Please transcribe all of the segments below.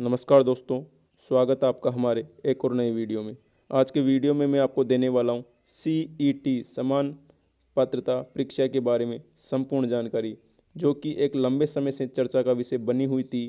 नमस्कार दोस्तों स्वागत है आपका हमारे एक और नए वीडियो में आज के वीडियो में मैं आपको देने वाला हूँ सी ई टी समान पात्रता परीक्षा के बारे में संपूर्ण जानकारी जो कि एक लंबे समय से चर्चा का विषय बनी हुई थी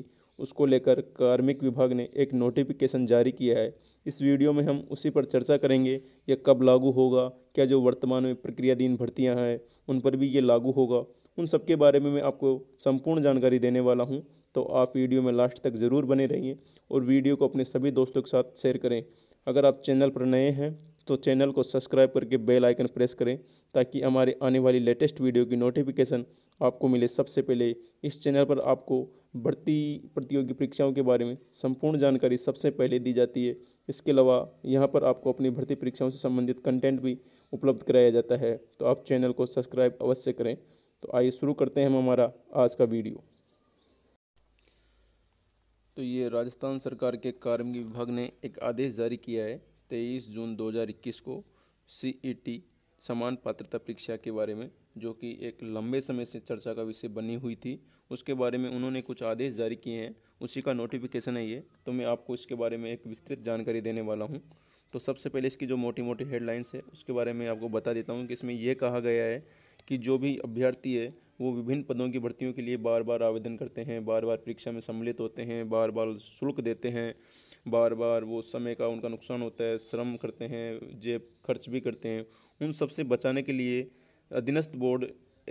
उसको लेकर कार्मिक विभाग ने एक नोटिफिकेशन जारी किया है इस वीडियो में हम उसी पर चर्चा करेंगे यह कब लागू होगा क्या जो वर्तमान में प्रक्रियाधीन भर्तियाँ हैं उन पर भी ये लागू होगा उन सब के बारे में मैं आपको संपूर्ण जानकारी देने वाला हूँ तो आप वीडियो में लास्ट तक ज़रूर बने रहिए और वीडियो को अपने सभी दोस्तों के साथ शेयर करें अगर आप चैनल पर नए हैं तो चैनल को सब्सक्राइब करके बेल आइकन प्रेस करें ताकि हमारे आने वाली लेटेस्ट वीडियो की नोटिफिकेशन आपको मिले सबसे पहले इस चैनल पर आपको बढ़ती प्रतियोगी परीक्षाओं के बारे में संपूर्ण जानकारी सबसे पहले दी जाती है इसके अलावा यहाँ पर आपको अपनी भर्ती परीक्षाओं से संबंधित कंटेंट भी उपलब्ध कराया जाता है तो आप चैनल को सब्सक्राइब अवश्य करें तो आइए शुरू करते हैं हम हमारा आज का वीडियो तो ये राजस्थान सरकार के कार्मिक विभाग ने एक आदेश जारी किया है तेईस जून 2021 को टी e समान पात्रता परीक्षा के बारे में जो कि एक लंबे समय से चर्चा का विषय बनी हुई थी उसके बारे में उन्होंने कुछ आदेश जारी किए हैं उसी का नोटिफिकेशन है ये तो मैं आपको इसके बारे में एक विस्तृत जानकारी देने वाला हूँ तो सबसे पहले इसकी जो मोटी मोटी हेडलाइंस है उसके बारे में आपको बता देता हूँ कि इसमें यह कहा गया है कि जो भी अभ्यर्थी है वो विभिन्न पदों की भर्तियों के लिए बार बार आवेदन करते हैं बार बार परीक्षा में सम्मिलित होते हैं बार बार शुल्क देते हैं बार बार वो समय का उनका नुकसान होता है श्रम करते हैं जेब खर्च भी करते हैं उन सब से बचाने के लिए अधीनस्थ बोर्ड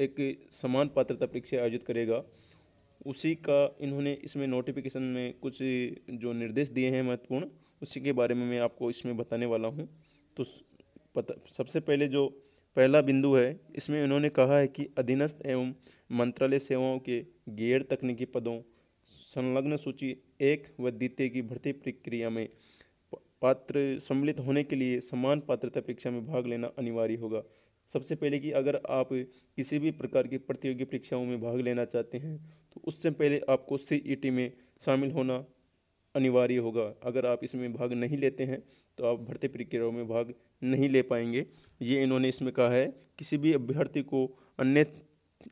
एक समान पात्रता परीक्षा आयोजित करेगा उसी का इन्होंने इसमें नोटिफिकेशन में कुछ जो निर्देश दिए हैं महत्वपूर्ण उसी के बारे में मैं आपको इसमें बताने वाला हूँ तो पता सबसे पहले जो पहला बिंदु है इसमें उन्होंने कहा है कि अधीनस्थ एवं मंत्रालय सेवाओं के गैर तकनीकी पदों संलग्न सूची एक व द्वितीय की भर्ती प्रक्रिया में पात्र सम्मिलित होने के लिए समान पात्रता परीक्षा में भाग लेना अनिवार्य होगा सबसे पहले कि अगर आप किसी भी प्रकार की प्रतियोगी परीक्षाओं में भाग लेना चाहते हैं तो उससे पहले आपको सी e में शामिल होना अनिवार्य होगा अगर आप इसमें भाग नहीं लेते हैं तो आप भर्ती प्रक्रियाओं में भाग नहीं ले पाएंगे ये इन्होंने इसमें कहा है किसी भी अभ्यर्थी को अन्य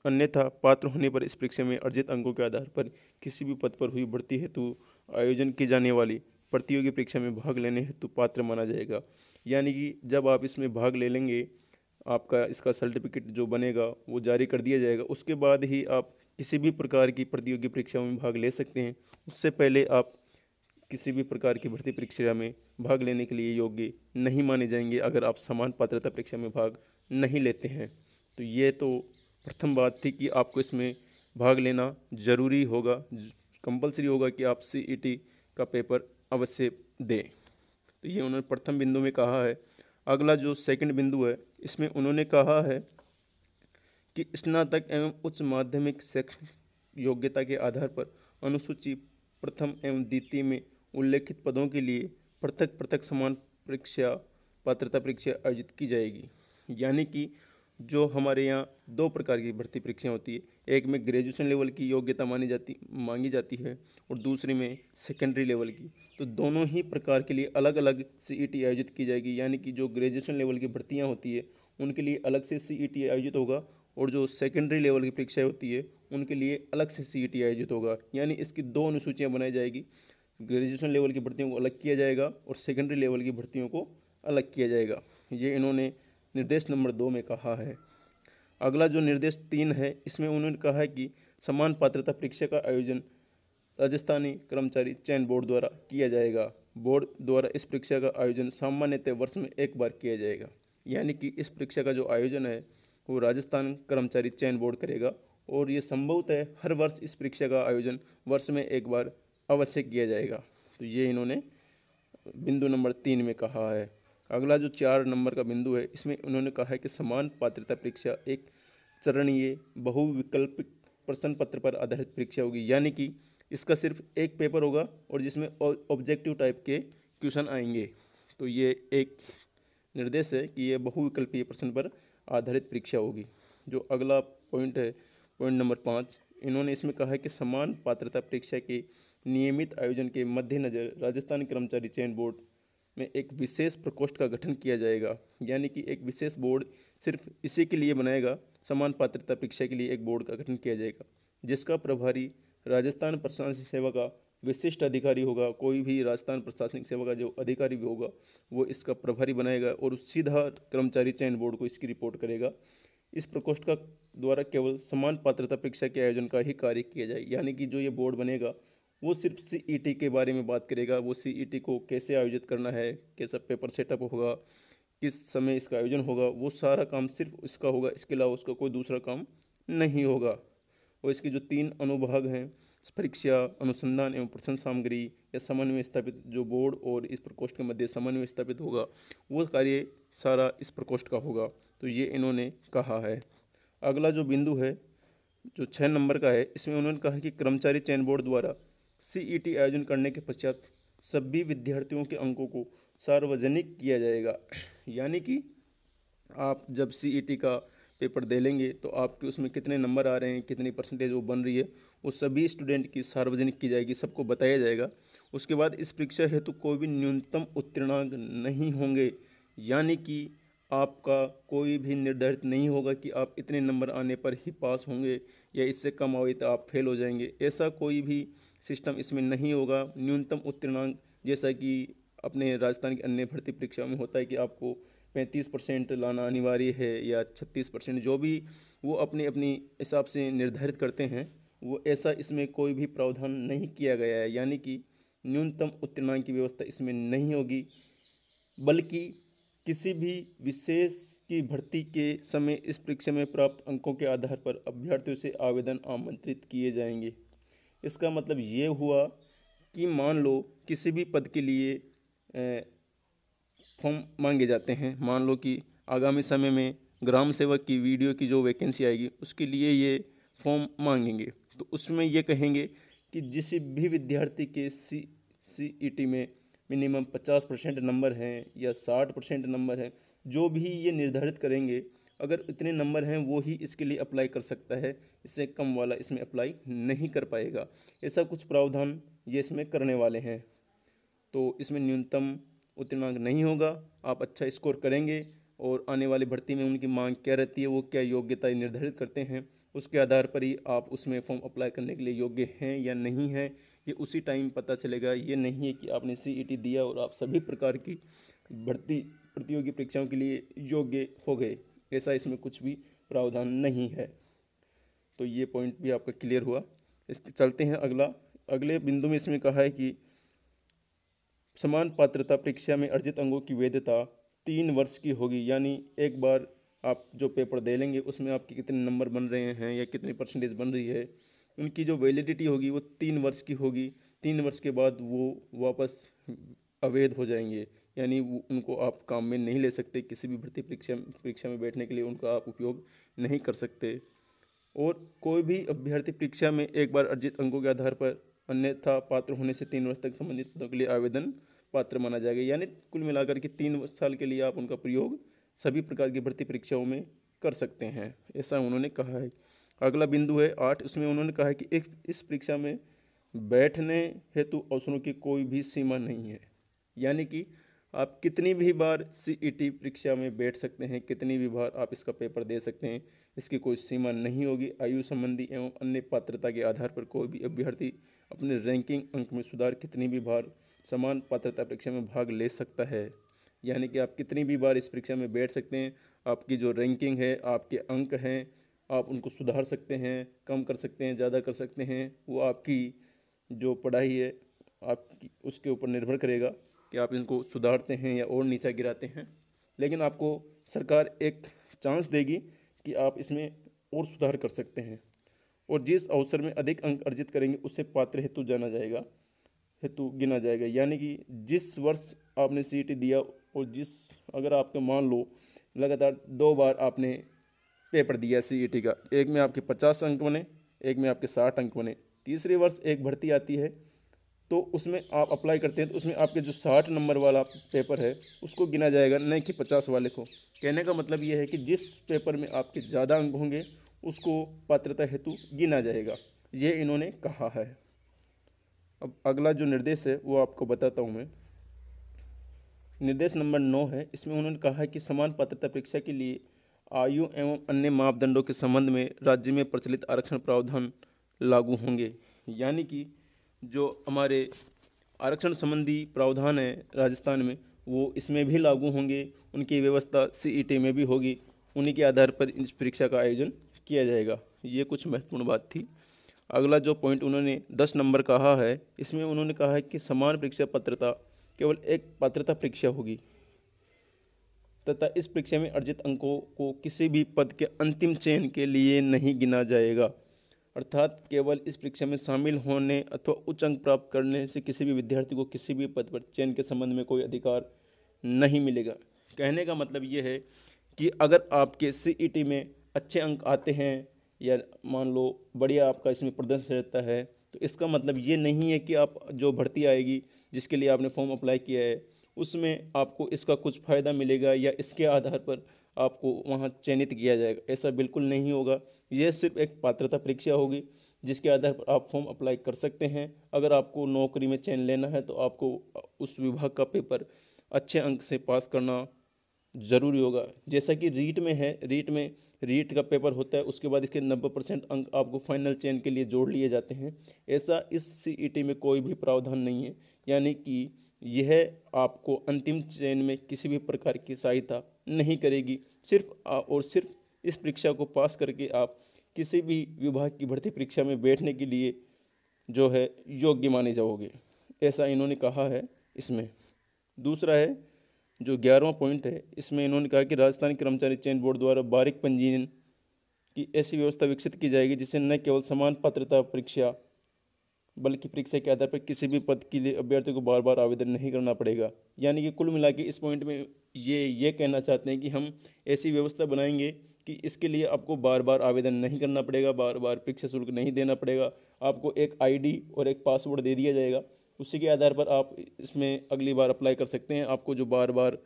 अन्यथा पात्र होने पर इस परीक्षा में अर्जित अंकों के आधार पर किसी भी पद पर हुई भर्ती हेतु आयोजन की जाने वाली प्रतियोगी परीक्षा में भाग लेने हेतु पात्र माना जाएगा यानी कि जब आप इसमें भाग ले लेंगे आपका इसका सर्टिफिकेट जो बनेगा वो जारी कर दिया जाएगा उसके बाद ही आप किसी भी प्रकार की प्रतियोगी परीक्षाओं में भाग ले सकते हैं उससे पहले आप किसी भी प्रकार की भर्ती परीक्षा में भाग लेने के लिए योग्य नहीं माने जाएंगे अगर आप समान पात्रता परीक्षा में भाग नहीं लेते हैं तो ये तो प्रथम बात थी कि आपको इसमें भाग लेना ज़रूरी होगा कंपलसरी होगा कि आप सी e का पेपर अवश्य दें तो ये उन्होंने प्रथम बिंदु में कहा है अगला जो सेकंड बिंदु है इसमें उन्होंने कहा है कि स्नातक एवं उच्च माध्यमिक शैक्षणिक योग्यता के आधार पर अनुसूची प्रथम एवं द्वितीय में उल्लेखित पदों के लिए पृथक पृथक समान परीक्षा पात्रता परीक्षा आयोजित की जाएगी यानी कि जो हमारे यहाँ दो प्रकार की भर्ती परीक्षाएं होती है एक में ग्रेजुएशन लेवल की योग्यता मानी जाती मांगी जाती है और दूसरी में सेकेंडरी लेवल की तो दोनों ही प्रकार के लिए अलग अलग सी आयोजित की जाएगी यानी कि जो ग्रेजुएशन लेवल की भर्तियाँ होती है उनके लिए अलग से सी e आयोजित होगा और जो सेकेंडरी लेवल की परीक्षाएँ होती है उनके लिए अलग से सी e आयोजित होगा यानी इसकी दो अनुसूचियाँ बनाई जाएगी ग्रेजुएशन लेवल की भर्तियों को अलग किया जाएगा और सेकेंडरी लेवल की भर्तियों को अलग किया जाएगा ये इन्होंने निर्देश नंबर दो में कहा है अगला जो निर्देश तीन है इसमें उन्होंने कहा है कि समान पात्रता परीक्षा का आयोजन राजस्थानी कर्मचारी चयन बोर्ड द्वारा किया जाएगा बोर्ड द्वारा इस परीक्षा का आयोजन सामान्यतः वर्ष में एक बार किया जाएगा यानी कि इस परीक्षा का जो आयोजन है वो राजस्थान कर्मचारी चयन बोर्ड करेगा और ये संभवतः हर वर्ष इस परीक्षा का आयोजन वर्ष में एक बार अवश्य किया जाएगा तो ये इन्होंने बिंदु नंबर तीन में कहा है अगला जो चार नंबर का बिंदु है इसमें उन्होंने कहा है कि समान पात्रता परीक्षा एक चरणीय बहुविकल्पिक प्रश्न पत्र पर आधारित परीक्षा होगी यानी कि इसका सिर्फ एक पेपर होगा और जिसमें ऑब्जेक्टिव टाइप के क्वेश्चन आएंगे तो ये एक निर्देश है कि ये बहुविकल्पीय प्रश्न पर आधारित परीक्षा होगी जो अगला पॉइंट है पॉइंट नंबर पाँच इन्होंने इसमें कहा है कि समान पात्रता परीक्षा के नियमित आयोजन के मद्देनज़र राजस्थान कर्मचारी चयन बोर्ड में एक विशेष प्रकोष्ठ का गठन किया जाएगा यानी कि एक विशेष बोर्ड सिर्फ इसी के लिए बनाएगा समान पात्रता परीक्षा के लिए एक बोर्ड का गठन किया जाएगा जिसका प्रभारी राजस्थान प्रशासनिक सेवा का विशिष्ट अधिकारी होगा कोई भी राजस्थान प्रशासनिक सेवा का जो अधिकारी भी होगा वो इसका प्रभारी बनाएगा और सीधा कर्मचारी चयन बोर्ड को इसकी रिपोर्ट करेगा इस प्रकोष्ठ का द्वारा केवल समान पात्रता परीक्षा के आयोजन का ही कार्य किया जाए यानी कि जो ये बोर्ड बनेगा वो सिर्फ सी e के बारे में बात करेगा वो सी e को कैसे आयोजित करना है कैसा पेपर सेटअप होगा किस समय इसका आयोजन होगा वो सारा काम सिर्फ इसका होगा इसके अलावा उसका कोई दूसरा काम नहीं होगा और इसके जो तीन अनुभाग हैं परीक्षा अनुसंधान एवं प्रसन्न सामग्री या समन्वय स्थापित जो बोर्ड और इस प्रकोष्ठ के मध्य समन्वय स्थापित होगा वो कार्य सारा इस प्रकोष्ठ का होगा तो ये इन्होंने कहा है अगला जो बिंदु है जो छः नंबर का है इसमें उन्होंने कहा कि कर्मचारी चयन बोर्ड द्वारा सीईटी e आयोजन करने के पश्चात सभी विद्यार्थियों के अंकों को सार्वजनिक किया जाएगा यानी कि आप जब सीईटी e का पेपर दे लेंगे तो आपके उसमें कितने नंबर आ रहे हैं कितनी परसेंटेज वो बन रही है वो सभी स्टूडेंट की सार्वजनिक की जाएगी सबको बताया जाएगा उसके बाद इस परीक्षा हेतु कोई भी न्यूनतम उत्तीर्णांक नहीं होंगे यानी कि आपका कोई भी निर्धारित नहीं होगा कि आप इतने नंबर आने पर ही पास होंगे या इससे कम आए तो आप फेल हो जाएंगे ऐसा कोई भी सिस्टम इसमें नहीं होगा न्यूनतम उत्तीर्णांक जैसा कि अपने राजस्थान की अन्य भर्ती परीक्षा में होता है कि आपको 35 परसेंट लाना अनिवार्य है या 36 परसेंट जो भी वो अपने अपने हिसाब से निर्धारित करते हैं वो ऐसा इसमें कोई भी प्रावधान नहीं किया गया है यानी कि न्यूनतम उत्तीर्णांक की व्यवस्था इसमें नहीं होगी बल्कि किसी भी विशेष की भर्ती के समय इस परीक्षा में प्राप्त अंकों के आधार पर अभ्यर्थियों से आवेदन आमंत्रित किए जाएंगे इसका मतलब ये हुआ कि मान लो किसी भी पद के लिए फॉर्म मांगे जाते हैं मान लो कि आगामी समय में ग्राम सेवक की वीडियो की जो वैकेंसी आएगी उसके लिए ये फॉर्म मांगेंगे तो उसमें ये कहेंगे कि जिस भी विद्यार्थी के सी सी ई टी में मिनिमम पचास परसेंट नंबर हैं या साठ परसेंट नंबर हैं जो भी ये निर्धारित करेंगे अगर इतने नंबर हैं वो ही इसके लिए अप्लाई कर सकता है इससे कम वाला इसमें अप्लाई नहीं कर पाएगा ऐसा कुछ प्रावधान ये इसमें करने वाले हैं तो इसमें न्यूनतम उतना नहीं होगा आप अच्छा स्कोर करेंगे और आने वाली भर्ती में उनकी मांग क्या रहती है वो क्या योग्यता निर्धारित करते हैं उसके आधार पर ही आप उसमें फॉर्म अप्लाई करने के लिए योग्य हैं या नहीं हैं ये उसी टाइम पता चलेगा ये नहीं है कि आपने सी e दिया और आप सभी प्रकार की भर्ती प्रतियोगी परीक्षाओं के लिए योग्य हो गए ऐसा इसमें कुछ भी प्रावधान नहीं है तो ये पॉइंट भी आपका क्लियर हुआ इस चलते हैं अगला अगले बिंदु में इसमें कहा है कि समान पात्रता परीक्षा में अर्जित अंगों की वैधता तीन वर्ष की होगी यानी एक बार आप जो पेपर दे लेंगे उसमें आपके कितने नंबर बन रहे हैं या कितनी परसेंटेज बन रही है उनकी जो वैलिडिटी होगी वो तीन वर्ष की होगी तीन वर्ष के बाद वो वापस अवैध हो जाएंगे यानी उनको आप काम में नहीं ले सकते किसी भी भर्ती परीक्षा परीक्षा में बैठने के लिए उनका आप उपयोग नहीं कर सकते और कोई भी अभ्यर्थी परीक्षा में एक बार अर्जित अंकों के आधार पर अन्यथा पात्र होने से तीन वर्ष तक संबंधित पदों के लिए आवेदन पात्र माना जाएगा यानी कुल मिलाकर के तीन वर्ष साल के लिए आप उनका प्रयोग सभी प्रकार की भर्ती परीक्षाओं में कर सकते हैं ऐसा उन्होंने कहा है अगला बिंदु है आठ उसमें उन्होंने कहा है कि एक इस परीक्षा में बैठने हेतु अवसरों की कोई भी सीमा नहीं है यानी कि आप कितनी भी बार सीईटी e परीक्षा में बैठ सकते हैं कितनी भी बार आप इसका पेपर दे सकते हैं इसकी कोई सीमा नहीं होगी आयु संबंधी एवं अन्य पात्रता के आधार पर कोई भी अभ्यर्थी अपने रैंकिंग अंक में सुधार कितनी भी बार समान पात्रता परीक्षा में भाग ले सकता है यानी कि आप कितनी भी बार इस परीक्षा में बैठ सकते हैं आपकी जो रैंकिंग है आपके अंक हैं आप उनको सुधार सकते हैं कम कर सकते हैं ज़्यादा कर सकते हैं वो आपकी जो पढ़ाई है आपकी उसके ऊपर निर्भर करेगा कि आप इनको सुधारते हैं या और नीचा गिराते हैं लेकिन आपको सरकार एक चांस देगी कि आप इसमें और सुधार कर सकते हैं और जिस अवसर में अधिक अंक अर्जित करेंगे उससे पात्र हेतु जाना जाएगा हेतु गिना जाएगा यानी कि जिस वर्ष आपने सी दिया और जिस अगर आपके मान लो लगातार दो बार आपने पेपर दिया सी e का एक में आपके पचास अंक बने एक में आपके साठ अंक बने तीसरे वर्ष एक भर्ती आती है तो उसमें आप अप्लाई करते हैं तो उसमें आपके जो साठ नंबर वाला पेपर है उसको गिना जाएगा न कि पचास वाले को कहने का मतलब ये है कि जिस पेपर में आपके ज़्यादा अंक होंगे उसको पात्रता हेतु गिना जाएगा ये इन्होंने कहा है अब अगला जो निर्देश है वो आपको बताता हूँ मैं निर्देश नंबर नौ है इसमें उन्होंने कहा है कि समान पात्रता परीक्षा के लिए आयु एवं अन्य मापदंडों के संबंध में राज्य में प्रचलित आरक्षण प्रावधान लागू होंगे यानी कि जो हमारे आरक्षण संबंधी प्रावधान है राजस्थान में वो इसमें भी लागू होंगे उनकी व्यवस्था सीईटी e में भी होगी उन्हीं के आधार पर इस परीक्षा का आयोजन किया जाएगा ये कुछ महत्वपूर्ण बात थी अगला जो पॉइंट उन्होंने दस नंबर कहा है इसमें उन्होंने कहा है कि समान परीक्षा पात्रता केवल एक पात्रता परीक्षा होगी तथा इस परीक्षा में अर्जित अंकों को किसी भी पद के अंतिम चयन के लिए नहीं गिना जाएगा अर्थात केवल इस परीक्षा में शामिल होने अथवा उच्च अंक प्राप्त करने से किसी भी विद्यार्थी को किसी भी पद पर चयन के संबंध में कोई अधिकार नहीं मिलेगा कहने का मतलब ये है कि अगर आपके सी e में अच्छे अंक आते हैं या मान लो बढ़िया आपका इसमें प्रदर्शन रहता है तो इसका मतलब ये नहीं है कि आप जो भर्ती आएगी जिसके लिए आपने फॉर्म अप्लाई किया है उसमें आपको इसका कुछ फ़ायदा मिलेगा या इसके आधार पर आपको वहाँ चयनित किया जाएगा ऐसा बिल्कुल नहीं होगा यह सिर्फ एक पात्रता परीक्षा होगी जिसके आधार पर आप फॉर्म अप्लाई कर सकते हैं अगर आपको नौकरी में चयन लेना है तो आपको उस विभाग का पेपर अच्छे अंक से पास करना ज़रूरी होगा जैसा कि रीट में है रीट में रीट का पेपर होता है उसके बाद इसके नब्बे परसेंट अंक आपको फाइनल चयन के लिए जोड़ लिए जाते हैं ऐसा इस सी में कोई भी प्रावधान नहीं है यानी कि यह आपको अंतिम चयन में किसी भी प्रकार की सहायता नहीं करेगी सिर्फ और सिर्फ इस परीक्षा को पास करके आप किसी भी विभाग की भर्ती परीक्षा में बैठने के लिए जो है योग्य माने जाओगे ऐसा इन्होंने कहा है इसमें दूसरा है जो ग्यारहवा पॉइंट है इसमें इन्होंने कहा कि राजस्थान कर्मचारी चयन बोर्ड द्वारा बारिक पंजीयन की ऐसी व्यवस्था विकसित की जाएगी जिससे न केवल समान पात्रता परीक्षा बल्कि परीक्षा के आधार पर किसी भी पद के लिए अभ्यर्थी को बार बार आवेदन नहीं करना पड़ेगा यानी कि कुल मिला के इस पॉइंट में ये ये कहना चाहते हैं कि हम ऐसी व्यवस्था बनाएंगे कि इसके लिए आपको बार बार आवेदन नहीं करना पड़ेगा बार बार परीक्षा शुल्क नहीं देना पड़ेगा आपको एक आईडी और एक पासवर्ड दे दिया जाएगा उसी के आधार पर आप इसमें अगली बार अप्लाई कर सकते हैं आपको जो बार बार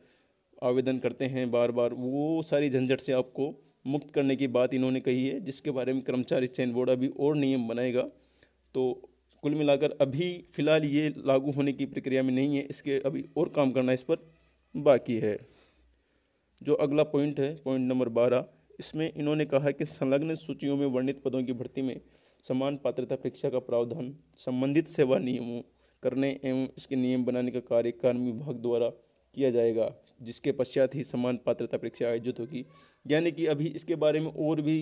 आवेदन करते हैं बार बार वो सारी झंझट से आपको मुक्त करने की बात इन्होंने कही है जिसके बारे में कर्मचारी चयन बोर्ड अभी और नियम बनाएगा तो कुल मिलाकर अभी फ़िलहाल ये लागू होने की प्रक्रिया में नहीं है इसके अभी और काम करना है इस पर बाकी है जो अगला पॉइंट है पॉइंट नंबर बारह इसमें इन्होंने कहा कि संलग्न सूचियों में वर्णित पदों की भर्ती में समान पात्रता परीक्षा का प्रावधान संबंधित सेवा नियमों करने एवं इसके नियम बनाने का कार्य कार्मिक विभाग द्वारा किया जाएगा जिसके पश्चात ही समान पात्रता परीक्षा आयोजित होगी यानी कि अभी इसके बारे में और भी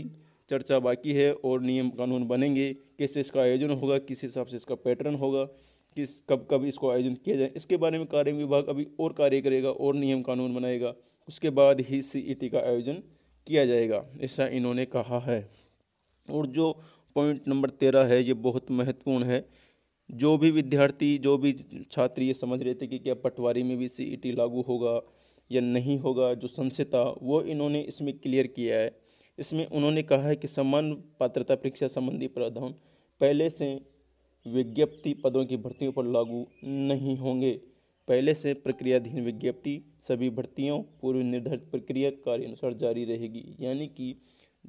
चर्चा बाकी है और नियम कानून बनेंगे कैसे इसका आयोजन होगा किस हिसाब से इसका पैटर्न होगा किस कब कब इसको आयोजन किया जाए इसके बारे में कार्य विभाग अभी और कार्य करेगा और नियम कानून बनाएगा उसके बाद ही सीईटी e का आयोजन किया जाएगा ऐसा इन्होंने कहा है और जो पॉइंट नंबर तेरह है ये बहुत महत्वपूर्ण है जो भी विद्यार्थी जो भी छात्र ये समझ रहे थे कि क्या पटवारी में भी सी e लागू होगा या नहीं होगा जो संशय था वो इन्होंने इसमें क्लियर किया है इसमें उन्होंने कहा है कि समान पात्रता परीक्षा संबंधी प्रावधान पहले से विज्ञप्ति पदों की भर्तियों पर लागू नहीं होंगे पहले से प्रक्रियाधीन विज्ञप्ति सभी भर्तियों पूर्व निर्धारित प्रक्रिया कार्य अनुसार जारी रहेगी यानी कि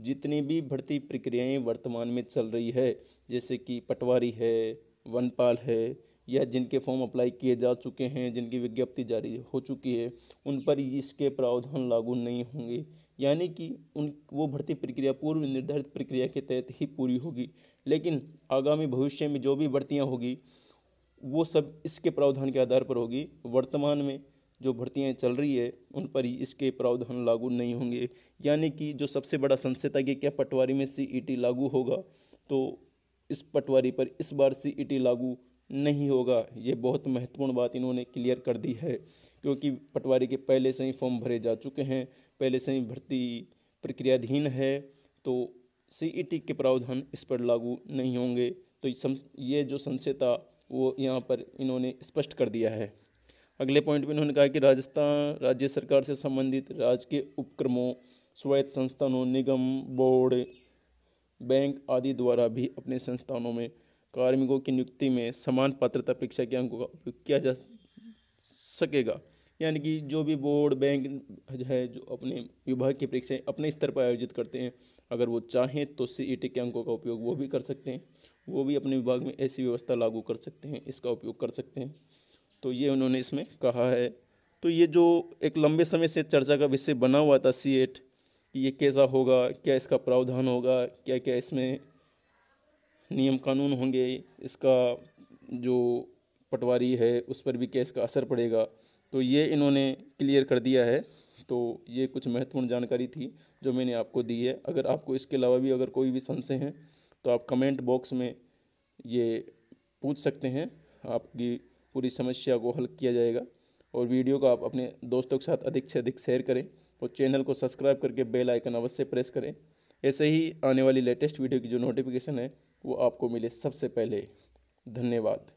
जितनी भी भर्ती प्रक्रियाएं वर्तमान में चल रही है जैसे कि पटवारी है वनपाल है या जिनके फॉर्म अप्लाई किए जा चुके हैं जिनकी विज्ञप्ति जारी हो चुकी है उन पर इसके प्रावधान लागू नहीं होंगे यानी कि उन वो भर्ती प्रक्रिया पूर्व निर्धारित प्रक्रिया के तहत ही पूरी होगी लेकिन आगामी भविष्य में जो भी भर्तियाँ होगी वो सब इसके प्रावधान के आधार पर होगी वर्तमान में जो भर्तियाँ चल रही है उन पर ही इसके प्रावधान लागू नहीं होंगे यानी कि जो सबसे बड़ा संशय था कि क्या पटवारी में सी e लागू होगा तो इस पटवारी पर इस बार सी e लागू नहीं होगा ये बहुत महत्वपूर्ण बात इन्होंने क्लियर कर दी है क्योंकि पटवारी के पहले से ही फॉर्म भरे जा चुके हैं पहले से ही भर्ती प्रक्रियाधीन है तो सीईटी e के प्रावधान इस पर लागू नहीं होंगे तो ये जो संशय था वो यहाँ पर इन्होंने स्पष्ट कर दिया है अगले पॉइंट में इन्होंने कहा कि राजस्थान राज्य सरकार से संबंधित राज्य के उपक्रमों स्वायत्त संस्थानों निगम बोर्ड बैंक आदि द्वारा भी अपने संस्थानों में कार्मिकों की नियुक्ति में समान पात्रता परीक्षा के अंकों का उपयोग किया जा सकेगा यानी कि जो भी बोर्ड बैंक है जो अपने विभाग की परीक्षाएं अपने स्तर पर आयोजित करते हैं अगर वो चाहें तो सी ई टी के अंकों का उपयोग वो भी कर सकते हैं वो भी अपने विभाग में ऐसी व्यवस्था लागू कर सकते हैं इसका उपयोग कर सकते हैं तो ये उन्होंने इसमें कहा है तो ये जो एक लंबे समय से चर्चा का विषय बना हुआ था सी एट e कि ये कैसा होगा क्या इसका प्रावधान होगा क्या क्या इसमें नियम कानून होंगे इसका जो पटवारी है उस पर भी केस का असर पड़ेगा तो ये इन्होंने क्लियर कर दिया है तो ये कुछ महत्वपूर्ण जानकारी थी जो मैंने आपको दी है अगर आपको इसके अलावा भी अगर कोई भी संशय हैं तो आप कमेंट बॉक्स में ये पूछ सकते हैं आपकी पूरी समस्या को हल किया जाएगा और वीडियो को आप अपने दोस्तों के साथ अधिक से अधिक शेयर करें और चैनल को सब्सक्राइब करके बेल आइकन अवश्य प्रेस करें ऐसे ही आने वाली लेटेस्ट वीडियो की जो नोटिफिकेशन है वो आपको मिले सबसे पहले धन्यवाद